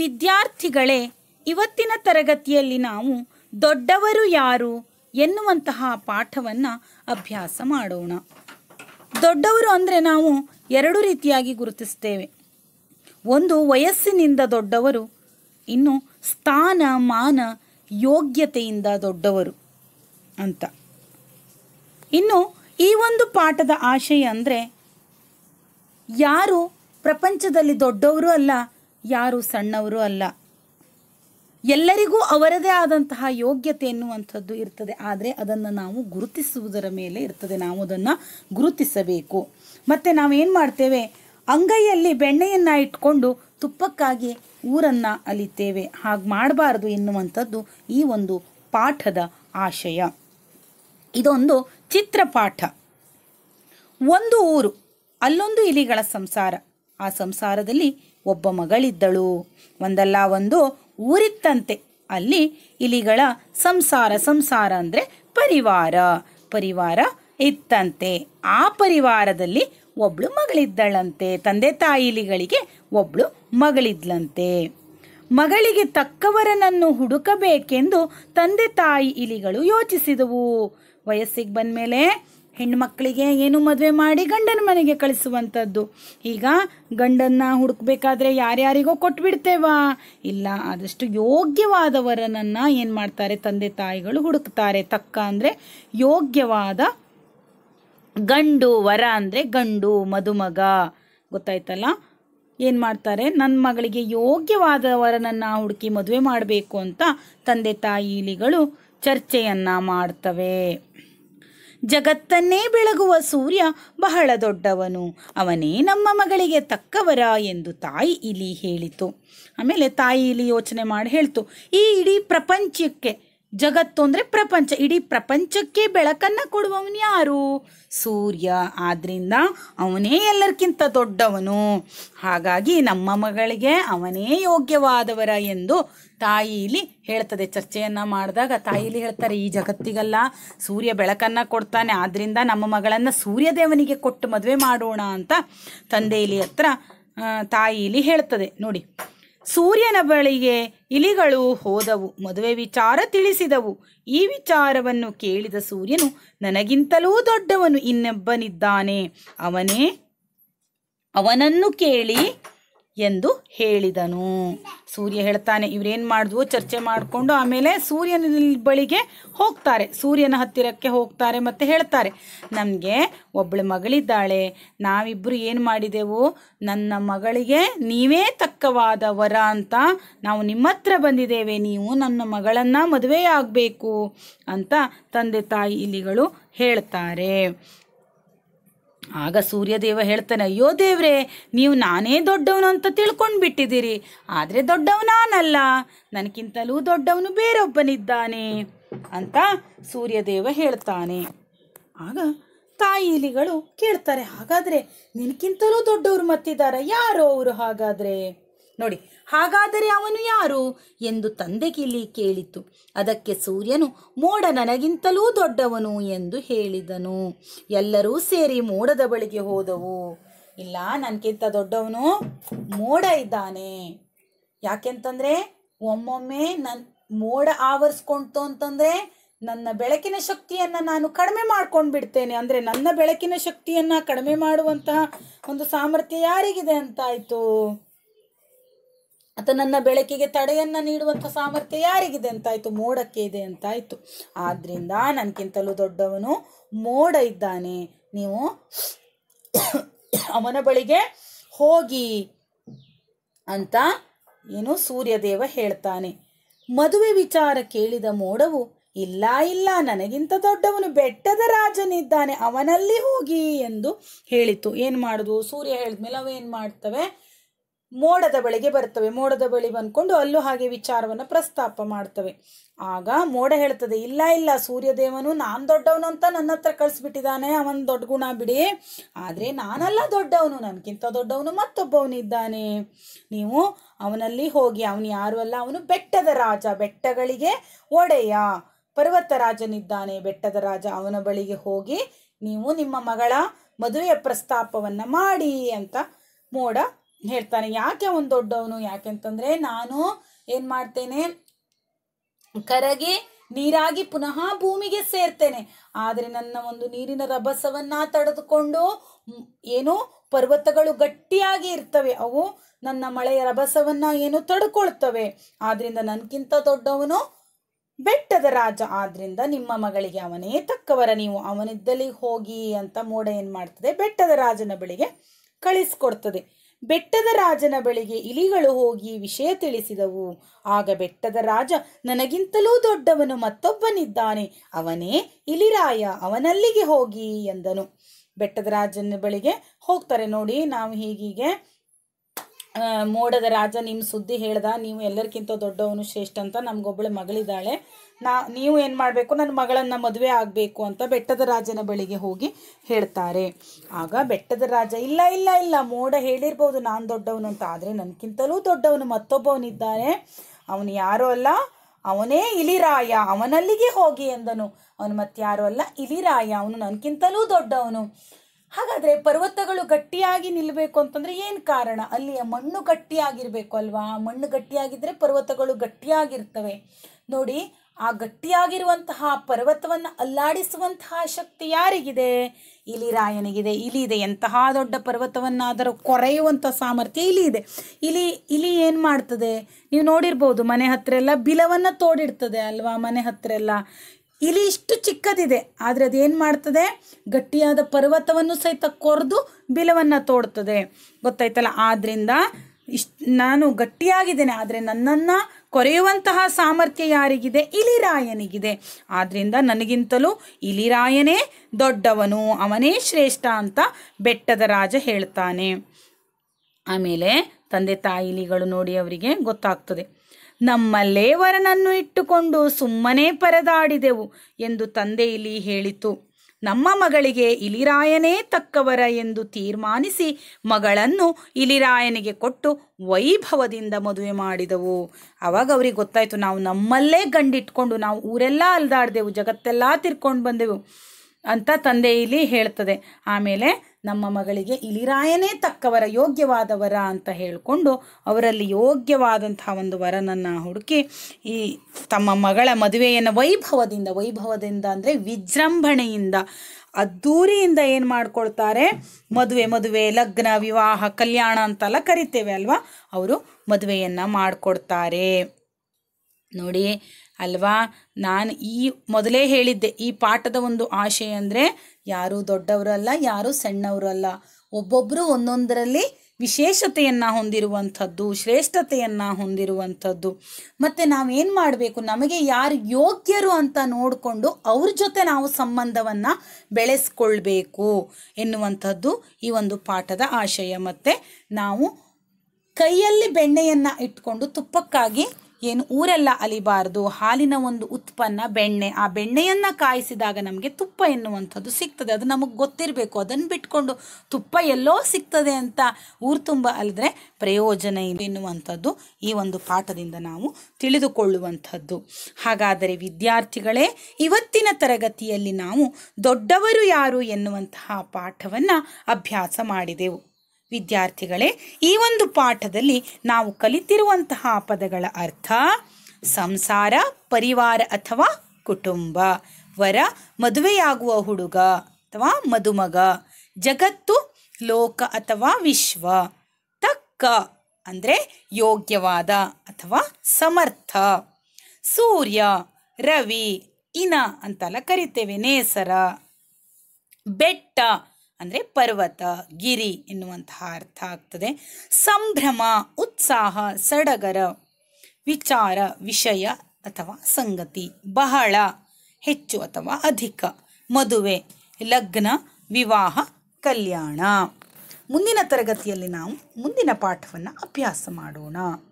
ವಿದ್ಯಾರ್ಥಿಗಳೇ ಇವತ್ತಿನ ತರಗತಿಯಲ್ಲಿ ನಾವು ದೊಡ್ಡವರು ಯಾರು ಎನ್ನುವಂತಹ ಪಾಠವನ್ನು ಅಭ್ಯಾಸ ಮಾಡೋಣ ದೊಡ್ಡವರು ಅಂದರೆ ನಾವು ಎರಡು ರೀತಿಯಾಗಿ ಗುರುತಿಸ್ತೇವೆ ಒಂದು ವಯಸ್ಸಿನಿಂದ ದೊಡ್ಡವರು ಇನ್ನು ಸ್ಥಾನ ಮಾನ ಯೋಗ್ಯತೆಯಿಂದ ದೊಡ್ಡವರು ಅಂತ ಇನ್ನು ಈ ಒಂದು ಪಾಠದ ಆಶಯ ಅಂದರೆ ಯಾರು ಪ್ರಪಂಚದಲ್ಲಿ ದೊಡ್ಡವರು ಅಲ್ಲ ಯಾರು ಸಣ್ಣವರು ಅಲ್ಲ ಎಲ್ಲರಿಗೂ ಅವರದೇ ಆದಂತಹ ಯೋಗ್ಯತೆ ಎನ್ನುವಂಥದ್ದು ಇರ್ತದೆ ಆದರೆ ಅದನ್ನು ನಾವು ಗುರುತಿಸುವುದರ ಮೇಲೆ ಇರ್ತದೆ ನಾವು ಅದನ್ನು ಗುರುತಿಸಬೇಕು ಮತ್ತು ನಾವೇನು ಮಾಡ್ತೇವೆ ಅಂಗೈಯಲ್ಲಿ ಬೆಣ್ಣೆಯನ್ನು ಇಟ್ಕೊಂಡು ತುಪ್ಪಕ್ಕಾಗಿ ಊರನ್ನು ಅಲಿತೇವೆ ಹಾಗೆ ಮಾಡಬಾರ್ದು ಎನ್ನುವಂಥದ್ದು ಈ ಒಂದು ಪಾಠದ ಆಶಯ ಇದೊಂದು ಚಿತ್ರಪಾಠ ಒಂದು ಊರು ಅಲ್ಲೊಂದು ಇಲಿಗಳ ಸಂಸಾರ ಆ ಸಂಸಾರದಲ್ಲಿ ಒಬ್ಬ ಮಗಳಿದ್ದಳು ಒಂದಲ್ಲ ಒಂದು ಊರಿತ್ತಂತೆ ಅಲ್ಲಿ ಇಲಿಗಳ ಸಂಸಾರ ಸಂಸಾರ ಅಂದರೆ ಪರಿವಾರ ಪರಿವಾರ ಇತ್ತಂತೆ ಆ ಪರಿವಾರದಲ್ಲಿ ಒಬ್ಳು ಮಗಳಿದ್ದಳಂತೆ ತಂದೆ ತಾಯಿ ಇಲಿಗಳಿಗೆ ಒಬ್ಳು ಮಗಳಿದ್ಲಂತೆ ಮಗಳಿಗೆ ತಕ್ಕವರನನ್ನು ಹುಡುಕಬೇಕೆಂದು ತಂದೆ ತಾಯಿ ಇಲಿಗಳು ಯೋಚಿಸಿದವು ವಯಸ್ಸಿಗೆ ಬಂದ ಮೇಲೆ ಹೆಣ್ಣು ಮಕ್ಕಳಿಗೆ ಏನು ಮದುವೆ ಮಾಡಿ ಗಂಡನ ಮನೆಗೆ ಕಳಿಸುವಂಥದ್ದು ಈಗ ಗಂಡನ್ನು ಹುಡುಕಬೇಕಾದ್ರೆ ಯಾರ್ಯಾರಿಗೋ ಕೊಟ್ಬಿಡ್ತೇವಾ ಇಲ್ಲ ಆದಷ್ಟು ಯೋಗ್ಯವಾದವರನ್ನ ಏನು ಮಾಡ್ತಾರೆ ತಂದೆ ತಾಯಿಗಳು ಹುಡುಕ್ತಾರೆ ತಕ್ಕ ಅಂದರೆ ಯೋಗ್ಯವಾದ ಗಂಡು ವರ ಅಂದರೆ ಗಂಡು ಮದುಮಗ ಗೊತ್ತಾಯ್ತಲ್ಲ ಏನು ಮಾಡ್ತಾರೆ ನನ್ನ ಮಗಳಿಗೆ ವರನನ್ನು ಹುಡುಕಿ ಮದುವೆ ಮಾಡಬೇಕು ಅಂತ ತಂದೆ ತಾಯಿಲಿಗಳು ಚರ್ಚೆಯನ್ನು ಮಾಡ್ತವೆ ಜಗತ್ತನ್ನೇ ಬೆಳಗುವ ಸೂರ್ಯ ಬಹಳ ದೊಡ್ಡವನು ಅವನೇ ನಮ್ಮ ಮಗಳಿಗೆ ತಕ್ಕವರ ಎಂದು ತಾಯಿ ಇಲಿ ಹೇಳಿತು ಆಮೇಲೆ ತಾಯಿ ಇಲಿ ಯೋಚನೆ ಮಾಡಿ ಹೇಳ್ತು ಈ ಇಡೀ ಪ್ರಪಂಚಕ್ಕೆ ಜಗತ್ತು ಅಂದರೆ ಪ್ರಪಂಚ ಇಡೀ ಪ್ರಪಂಚಕ್ಕೆ ಬೆಳಕನ್ನು ಕೊಡುವವನು ಯಾರು ಸೂರ್ಯ ಆದ್ದರಿಂದ ಅವನೇ ಎಲ್ಲರಿಗಿಂತ ದೊಡ್ಡವನು ಹಾಗಾಗಿ ನಮ್ಮ ಮಗಳಿಗೆ ಅವನೇ ಯೋಗ್ಯವಾದವರ ಎಂದು ತಾಯಿಲಿ ಹೇಳ್ತದೆ ಚರ್ಚೆಯನ್ನು ಮಾಡಿದಾಗ ತಾಯಿಲಿ ಹೇಳ್ತಾರೆ ಈ ಜಗತ್ತಿಗೆಲ್ಲ ಸೂರ್ಯ ಬೆಳಕನ್ನು ಕೊಡ್ತಾನೆ ಆದ್ರಿಂದ ನಮ್ಮ ಮಗಳನ್ನು ಸೂರ್ಯದೇವನಿಗೆ ಕೊಟ್ಟು ಮದುವೆ ಮಾಡೋಣ ಅಂತ ತಂದೆಯಲಿ ಹತ್ರ ತಾಯಿಲಿ ಹೇಳ್ತದೆ ನೋಡಿ ಸೂರ್ಯನ ಬಳಿಗೆ ಇಲಿಗಳು ಹೋದವು ಮದುವೆ ವಿಚಾರ ತಿಳಿಸಿದವು ಈ ವಿಚಾರವನ್ನು ಕೇಳಿದ ಸೂರ್ಯನು ನನಗಿಂತಲೂ ದೊಡ್ಡವನು ಇನ್ನೊಬ್ಬನಿದ್ದಾನೆ ಅವನೇ ಅವನನ್ನು ಕೇಳಿ ಎಂದು ಹೇಳಿದನು ಸೂರ್ಯ ಹೇಳ್ತಾನೆ ಏನು ಮಾಡಿದ್ವು ಚರ್ಚೆ ಮಾಡಿಕೊಂಡು ಆಮೇಲೆ ಸೂರ್ಯನ ಬಳಿಗೆ ಹೋಗ್ತಾರೆ ಸೂರ್ಯನ ಹತ್ತಿರಕ್ಕೆ ಹೋಗ್ತಾರೆ ಮತ್ತು ಹೇಳ್ತಾರೆ ನಮಗೆ ಒಬ್ಬಳು ಮಗಳಿದ್ದಾಳೆ ನಾವಿಬ್ಬರು ಏನು ಮಾಡಿದೆವು ನನ್ನ ಮಗಳಿಗೆ ನೀವೇ ತಕ್ಕವಾದ ವರ ಅಂತ ನಾವು ನಿಮ್ಮ ಹತ್ರ ಬಂದಿದ್ದೇವೆ ನೀವು ನನ್ನ ಮಗಳನ್ನು ಆಗಬೇಕು ಅಂತ ತಂದೆ ತಾಯಿ ಇಲಿಗಳು ಹೇಳ್ತಾರೆ ಆಗ ಸೂರ್ಯದೇವ ಹೇಳ್ತಾನೆ ಅಯ್ಯೋ ದೇವ್ರೆ ನೀವು ನಾನೇ ದೊಡ್ಡವನು ಅಂತ ತಿಳ್ಕೊಂಡು ಬಿಟ್ಟಿದ್ದೀರಿ ಆದರೆ ದೊಡ್ಡವನಲ್ಲ ನಾನಲ್ಲ ನನಗಿಂತಲೂ ದೊಡ್ಡವನು ಬೇರೊಬ್ಬನಿದ್ದಾನೆ ಅಂತ ಸೂರ್ಯದೇವ ಹೇಳ್ತಾನೆ ಆಗ ತಾಯಿಲಿಗಳು ಕೇಳ್ತಾರೆ ಹಾಗಾದರೆ ನಿನಗಿಂತಲೂ ದೊಡ್ಡವರು ಮತ್ತಿದ್ದಾರೆ ಯಾರೋ ಅವರು ಹಾಗಾದರೆ ನೋಡಿ ಹಾಗಾದರೆ ಅವನು ಯಾರು ಎಂದು ತಂದೆ ಕಿಲಿ ಕೇಳಿತು ಅದಕ್ಕೆ ಸೂರ್ಯನು ಮೋಡ ನನಗಿಂತಲೂ ದೊಡ್ಡವನು ಎಂದು ಹೇಳಿದನು ಎಲ್ಲರೂ ಸೇರಿ ಮೋಡದ ಬಳಿಗೆ ಹೋದವು ಇಲ್ಲ ನನಗಿಂತ ದೊಡ್ಡವನು ಮೋಡ ಇದ್ದಾನೆ ಯಾಕೆಂತಂದರೆ ಒಮ್ಮೊಮ್ಮೆ ನನ್ನ ಮೋಡ ಆವರಿಸ್ಕೊಂತು ಅಂತಂದರೆ ನನ್ನ ಬೆಳಕಿನ ಶಕ್ತಿಯನ್ನು ನಾನು ಕಡಿಮೆ ಮಾಡ್ಕೊಂಡು ಬಿಡ್ತೇನೆ ಅಂದರೆ ನನ್ನ ಬೆಳಕಿನ ಶಕ್ತಿಯನ್ನು ಕಡಿಮೆ ಮಾಡುವಂತಹ ಒಂದು ಸಾಮರ್ಥ್ಯ ಯಾರಿಗಿದೆ ಅಂತಾಯಿತು ನನ್ನ ಬೆಳಕಿಗೆ ತಡೆಯನ್ನ ನೀಡುವಂಥ ಸಾಮರ್ಥ್ಯ ಯಾರಿಗಿದೆ ಅಂತಾಯ್ತು ಮೋಡಕ್ಕೆ ಇದೆ ಅಂತಾಯ್ತು ಆದ್ರಿಂದ ನನಗಿಂತಲೂ ದೊಡ್ಡವನು ಮೋಡ ಇದ್ದಾನೆ ನೀವು ಅವನ ಬಳಿಗೆ ಹೋಗಿ ಅಂತ ಏನು ಸೂರ್ಯದೇವ ಹೇಳ್ತಾನೆ ಮದುವೆ ವಿಚಾರ ಕೇಳಿದ ಮೋಡವು ಇಲ್ಲ ಇಲ್ಲ ನನಗಿಂತ ದೊಡ್ಡವನು ಬೆಟ್ಟದ ರಾಜನಿದ್ದಾನೆ ಅವನಲ್ಲಿ ಹೋಗಿ ಎಂದು ಹೇಳಿತು ಏನು ಮಾಡೋದು ಸೂರ್ಯ ಹೇಳಿದ್ಮೇಲೆ ಅವೇನು ಮಾಡ್ತವೆ ಮೋಡದ ಬಳಿಗೆ ಬರ್ತವೆ ಮೋಡದ ಬಳಿ ಬಂದ್ಕೊಂಡು ಅಲ್ಲೂ ಹಾಗೆ ವಿಚಾರವನ್ನು ಪ್ರಸ್ತಾಪ ಮಾಡ್ತವೆ ಆಗ ಮೋಡ ಹೇಳ್ತದೆ ಇಲ್ಲ ಇಲ್ಲ ಸೂರ್ಯದೇವನು ನಾನು ದೊಡ್ಡವನು ಅಂತ ನನ್ನ ಹತ್ರ ಕಳಿಸ್ಬಿಟ್ಟಿದ್ದಾನೆ ಅವನ ದೊಡ್ಡ ಗುಣ ಬಿಡಿ ಆದರೆ ನಾನಲ್ಲ ದೊಡ್ಡವನು ನನಗಿಂತ ದೊಡ್ಡವನು ಮತ್ತೊಬ್ಬವನಿದ್ದಾನೆ ನೀವು ಅವನಲ್ಲಿ ಹೋಗಿ ಅವನು ಯಾರು ಅಲ್ಲ ಅವನು ಬೆಟ್ಟದ ರಾಜ ಬೆಟ್ಟಗಳಿಗೆ ಒಡೆಯ ಪರ್ವತ ರಾಜನಿದ್ದಾನೆ ಬೆಟ್ಟದ ರಾಜ ಅವನ ಬಳಿಗೆ ಹೋಗಿ ನೀವು ನಿಮ್ಮ ಮಗಳ ಮದುವೆಯ ಪ್ರಸ್ತಾಪವನ್ನು ಮಾಡಿ ಅಂತ ಮೋಡ ಹೇಳ್ತಾನೆ ಯಾಕೆ ಒಂದು ದೊಡ್ಡವನು ಯಾಕೆಂತಂದ್ರೆ ನಾನು ಏನು ಮಾಡ್ತೇನೆ ಕರಗಿ ನೀರಾಗಿ ಪುನಃ ಭೂಮಿಗೆ ಸೇರ್ತೇನೆ ಆದರೆ ನನ್ನ ಒಂದು ನೀರಿನ ರಭಸವನ್ನ ತಡೆದುಕೊಂಡು ಏನು ಪರ್ವತಗಳು ಗಟ್ಟಿಯಾಗಿ ಇರ್ತವೆ ಅವು ನನ್ನ ಮಳೆಯ ರಭಸವನ್ನ ಏನು ತಡ್ಕೊಳ್ತವೆ ಆದ್ರಿಂದ ನನ್ಗಿಂತ ದೊಡ್ಡವನು ಬೆಟ್ಟದ ರಾಜ ಆದ್ರಿಂದ ನಿಮ್ಮ ಮಗಳಿಗೆ ಅವನೇ ತಕ್ಕವರ ನೀವು ಅವನಿದ್ದಲ್ಲಿ ಹೋಗಿ ಅಂತ ಮೋಡ ಏನು ಮಾಡ್ತದೆ ಬೆಟ್ಟದ ರಾಜನ ಬಳಿಗೆ ಕಳಿಸ್ಕೊಡ್ತದೆ ಬೆಟ್ಟದ ರಾಜನ ಬಳಿಗೆ ಇಲಿಗಳು ಹೋಗಿ ವಿಷಯ ತಿಳಿಸಿದವು ಆಗ ಬೆಟ್ಟದ ರಾಜ ನನಗಿಂತಲೂ ದೊಡ್ಡವನು ಮತ್ತೊಬ್ಬನಿದ್ದಾನೆ ಅವನೇ ಇಲಿರಾಯ ಅವನಲ್ಲಿಗೆ ಹೋಗಿ ಎಂದನು ಬೆಟ್ಟದ ರಾಜನ ಬಳಿಗೆ ಹೋಗ್ತಾರೆ ನೋಡಿ ನಾವು ಹೀಗೀಗೆ ಮೋಡದ ರಾಜ ನಿಮ್ಮ ಸುದ್ದಿ ಹೇಳ್ದ ನೀವು ಎಲ್ಲರಿಗಿಂತ ದೊಡ್ಡವನು ಶ್ರೇಷ್ಠ ಅಂತ ನಮಗೊಬ್ಬಳು ಮಗಳಿದ್ದಾಳೆ ನಾ ನೀವು ಏನು ಮಾಡಬೇಕು ನನ್ನ ಮಗಳನ್ನು ಮದುವೆ ಆಗಬೇಕು ಅಂತ ಬೆಟ್ಟದ ರಾಜನ ಬಳಿಗೆ ಹೋಗಿ ಹೇಳ್ತಾರೆ ಆಗ ಬೆಟ್ಟದ ರಾಜ ಇಲ್ಲ ಇಲ್ಲ ಇಲ್ಲ ಮೋಡ ಹೇಳಿರ್ಬೋದು ನಾನು ದೊಡ್ಡವನು ಅಂತ ಆದರೆ ನನಗಿಂತಲೂ ದೊಡ್ಡವನು ಮತ್ತೊಬ್ಬವನಿದ್ದಾನೆ ಅವನು ಯಾರೋ ಅಲ್ಲ ಅವನೇ ಇಲಿರಾಯ ಅವನಲ್ಲಿಗೆ ಹೋಗಿ ಎಂದನು ಅವನು ಮತ್ತಾರೋ ಅಲ್ಲ ಇಲಿರಾಯ ಅವನು ನನಗಿಂತಲೂ ದೊಡ್ಡವನು ಹಾಗಾದರೆ ಪರ್ವತಗಳು ಗಟ್ಟಿಯಾಗಿ ನಿಲ್ಲಬೇಕು ಅಂತಂದರೆ ಏನು ಕಾರಣ ಅಲ್ಲಿಯ ಮಣ್ಣು ಗಟ್ಟಿಯಾಗಿರಬೇಕು ಅಲ್ವಾ ಮಣ್ಣು ಗಟ್ಟಿಯಾಗಿದ್ದರೆ ಪರ್ವತಗಳು ಗಟ್ಟಿಯಾಗಿರ್ತವೆ ನೋಡಿ ಆ ಗಟ್ಟಿಯಾಗಿರುವಂತಹ ಪರ್ವತವನ್ನು ಅಲ್ಲಾಡಿಸುವಂತಹ ಶಕ್ತಿ ಯಾರಿಗಿದೆ ಇಲಿರಾಯನಿಗಿದೆ ಇಲಿ ಇದೆ ಎಂತಹ ದೊಡ್ಡ ಪರ್ವತವನ್ನಾದರೂ ಕೊರೆಯುವಂಥ ಸಾಮರ್ಥ್ಯ ಇಲಿ ಇದೆ ಇಲಿ ಇಲಿ ಏನು ಮಾಡ್ತದೆ ನೀವು ನೋಡಿರ್ಬೋದು ಮನೆ ಹತ್ರ ಎಲ್ಲ ಬಿಲವನ್ನು ತೋಡಿಡ್ತದೆ ಅಲ್ವಾ ಮನೆ ಹತ್ರ ಎಲ್ಲ ಇಲಿ ಇಷ್ಟು ಚಿಕ್ಕದಿದೆ ಆದರೆ ಅದೇನು ಮಾಡ್ತದೆ ಗಟ್ಟಿಯಾದ ಪರ್ವತವನ್ನು ಸಹಿತ ಕೊರೆದು ಬಿಲವನ್ನು ತೋಡ್ತದೆ ಗೊತ್ತಾಯ್ತಲ್ಲ ಆದ್ದರಿಂದ ಇಷ್ಟು ನಾನು ಗಟ್ಟಿಯಾಗಿದ್ದೇನೆ ಆದರೆ ನನ್ನನ್ನು ಕೊರೆಯುವಂತಹ ಸಾಮರ್ಥ್ಯ ಯಾರಿಗಿದೆ ಇಲಿರಾಯನಿಗಿದೆ ಆದ್ದರಿಂದ ನನಗಿಂತಲೂ ಇಲಿರಾಯನೇ ದೊಡ್ಡವನು ಅವನೇ ಶ್ರೇಷ್ಠ ಅಂತ ಬೆಟ್ಟದ ರಾಜ ಹೇಳ್ತಾನೆ ಆಮೇಲೆ ತಂದೆ ತಾಯಿಲಿಗಳು ನೋಡಿ ಅವರಿಗೆ ಗೊತ್ತಾಗ್ತದೆ ನಮ್ಮ ಲೇವರನನ್ನು ಇಟ್ಟುಕೊಂಡು ಸುಮ್ಮನೆ ಪರದಾಡಿದೆವು ಎಂದು ತಂದೆ ಇಲಿ ಹೇಳಿತು ನಮ್ಮ ಮಗಳಿಗೆ ಇಲಿರಾಯನೇ ತಕ್ಕವರ ಎಂದು ತೀರ್ಮಾನಿಸಿ ಮಗಳನ್ನು ಇಲಿರಾಯನಿಗೆ ಕೊಟ್ಟು ವೈಭವದಿಂದ ಮದುವೆ ಮಾಡಿದವು ಆವಾಗ ಅವ್ರಿಗೆ ಗೊತ್ತಾಯಿತು ನಾವು ನಮ್ಮಲ್ಲೇ ಗಂಡಿಟ್ಕೊಂಡು ನಾವು ಊರೆಲ್ಲ ಅಲ್ದಾಡ್ದೆವು ಜಗತ್ತೆಲ್ಲ ತಿರ್ಕೊಂಡು ಬಂದೆವು ಅಂತ ತಂದೆ ಇಲ್ಲಿ ಹೇಳ್ತದೆ ಆಮೇಲೆ ನಮ್ಮ ಮಗಳಿಗೆ ಇಲಿರಾಯನೇ ತಕ್ಕವರ ಯೋಗ್ಯವಾದ ವರ ಅಂತ ಹೇಳಿಕೊಂಡು ಅವರಲ್ಲಿ ಯೋಗ್ಯವಾದಂತಹ ಒಂದು ವರನನ್ನು ಹುಡುಕಿ ಈ ತಮ್ಮ ಮಗಳ ಮದುವೆಯನ್ನು ವೈಭವದಿಂದ ವೈಭವದಿಂದ ಅಂದರೆ ವಿಜೃಂಭಣೆಯಿಂದ ಅದ್ದೂರಿಯಿಂದ ಏನು ಮಾಡ್ಕೊಳ್ತಾರೆ ಮದುವೆ ಮದುವೆ ಲಗ್ನ ವಿವಾಹ ಕಲ್ಯಾಣ ಅಂತೆಲ್ಲ ಕರಿತೇವೆ ಅಲ್ವಾ ಅವರು ಮದುವೆಯನ್ನು ಮಾಡಿಕೊಡ್ತಾರೆ ನೋಡಿ ಅಲ್ವಾ ನಾನು ಈ ಮೊದಲೇ ಹೇಳಿದ್ದೆ ಈ ಪಾಠದ ಒಂದು ಆಶಯ ಅಂದರೆ ಯಾರೂ ದೊಡ್ಡವರಲ್ಲ ಯಾರೂ ಸಣ್ಣವರಲ್ಲ ಒಬ್ಬೊಬ್ಬರು ಒಂದೊಂದರಲ್ಲಿ ವಿಶೇಷತೆಯನ್ನು ಹೊಂದಿರುವಂಥದ್ದು ಶ್ರೇಷ್ಠತೆಯನ್ನು ಹೊಂದಿರುವಂಥದ್ದು ಮತ್ತು ನಾವೇನು ಮಾಡಬೇಕು ನಮಗೆ ಯಾರು ಯೋಗ್ಯರು ಅಂತ ನೋಡಿಕೊಂಡು ಅವ್ರ ಜೊತೆ ನಾವು ಸಂಬಂಧವನ್ನು ಬೆಳೆಸ್ಕೊಳ್ಬೇಕು ಎನ್ನುವಂಥದ್ದು ಈ ಒಂದು ಪಾಠದ ಆಶಯ ಮತ್ತು ನಾವು ಕೈಯಲ್ಲಿ ಬೆಣ್ಣೆಯನ್ನು ಇಟ್ಕೊಂಡು ತುಪ್ಪಕ್ಕಾಗಿ ಏನು ಊರೆಲ್ಲ ಅಲಿಬಾರದು ಹಾಲಿನ ಒಂದು ಉತ್ಪನ್ನ ಬೆಣ್ಣೆ ಆ ಬೆಣ್ಣೆಯನ್ನು ಕಾಯಿಸಿದಾಗ ನಮಗೆ ತುಪ್ಪ ಎನ್ನುವಂಥದ್ದು ಸಿಗ್ತದೆ ಅದು ನಮಗೆ ಗೊತ್ತಿರಬೇಕು ಅದನ್ನು ಬಿಟ್ಕೊಂಡು ತುಪ್ಪ ಎಲ್ಲೋ ಸಿಗ್ತದೆ ಅಂತ ಊರು ತುಂಬ ಅಲ್ಲದ್ರೆ ಪ್ರಯೋಜನ ಎನ್ನುವಂಥದ್ದು ಈ ಒಂದು ಪಾಠದಿಂದ ನಾವು ತಿಳಿದುಕೊಳ್ಳುವಂಥದ್ದು ಹಾಗಾದರೆ ವಿದ್ಯಾರ್ಥಿಗಳೇ ಇವತ್ತಿನ ತರಗತಿಯಲ್ಲಿ ನಾವು ದೊಡ್ಡವರು ಯಾರು ಎನ್ನುವಂತಹ ಪಾಠವನ್ನು ಅಭ್ಯಾಸ ಮಾಡಿದೆವು ವಿದ್ಯಾರ್ಥಿಗಳೇ ಈ ಒಂದು ಪಾಠದಲ್ಲಿ ನಾವು ಕಲಿತಿರುವಂತಹ ಪದಗಳ ಅರ್ಥ ಸಂಸಾರ ಪರಿವಾರ ಅಥವಾ ಕುಟುಂಬ ವರ ಮದುವೆಯಾಗುವ ಹುಡುಗ ಅಥವಾ ಮದುಮಗ ಜಗತ್ತು ಲೋಕ ಅಥವಾ ವಿಶ್ವ ತಕ್ಕ ಅಂದರೆ ಯೋಗ್ಯವಾದ ಅಥವಾ ಸಮರ್ಥ ಸೂರ್ಯ ರವಿ ಇನ ಅಂತೆಲ್ಲ ಕರಿತೇವೆ ನೇಸರ ಬೆಟ್ಟ ಅಂದರೆ ಪರ್ವತ ಗಿರಿ ಎನ್ನುವಂತಹ ಅರ್ಥ ಆಗ್ತದೆ ಸಂಭ್ರಮ ಉತ್ಸಾಹ ಸಡಗರ ವಿಚಾರ ವಿಷಯ ಅಥವಾ ಸಂಗತಿ ಬಹಳ ಹೆಚ್ಚು ಅಥವಾ ಅಧಿಕ ಮದುವೆ ಲಗ್ನ ವಿವಾಹ ಕಲ್ಯಾಣ ಮುಂದಿನ ತರಗತಿಯಲ್ಲಿ ನಾವು ಮುಂದಿನ ಪಾಠವನ್ನು ಅಭ್ಯಾಸ ಮಾಡೋಣ